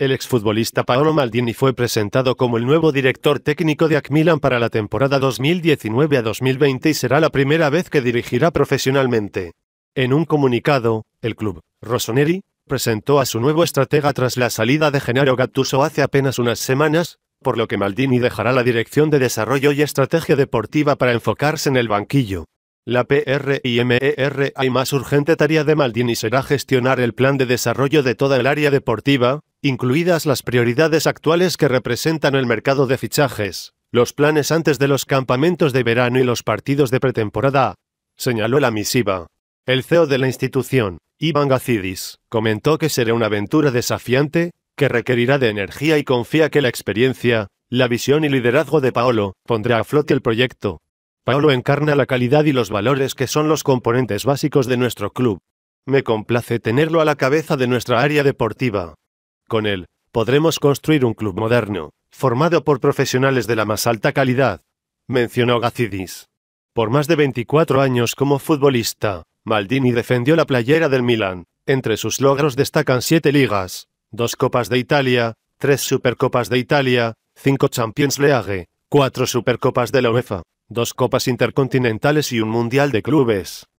El exfutbolista Paolo Maldini fue presentado como el nuevo director técnico de AC para la temporada 2019 2020 y será la primera vez que dirigirá profesionalmente. En un comunicado, el club, Rossoneri, presentó a su nuevo estratega tras la salida de Genaro Gattuso hace apenas unas semanas, por lo que Maldini dejará la dirección de desarrollo y estrategia deportiva para enfocarse en el banquillo. La PRIMERA y e más urgente tarea de Maldini será gestionar el plan de desarrollo de toda el área deportiva, incluidas las prioridades actuales que representan el mercado de fichajes, los planes antes de los campamentos de verano y los partidos de pretemporada, señaló la misiva. El CEO de la institución, Iván Gacidis, comentó que será una aventura desafiante, que requerirá de energía y confía que la experiencia, la visión y liderazgo de Paolo pondrá a flote el proyecto. Paolo encarna la calidad y los valores que son los componentes básicos de nuestro club. Me complace tenerlo a la cabeza de nuestra área deportiva, con él, podremos construir un club moderno, formado por profesionales de la más alta calidad, mencionó Gacidis. Por más de 24 años como futbolista, Maldini defendió la playera del Milan. Entre sus logros destacan siete ligas, dos Copas de Italia, tres Supercopas de Italia, cinco Champions League, cuatro Supercopas de la UEFA, dos Copas Intercontinentales y un Mundial de Clubes.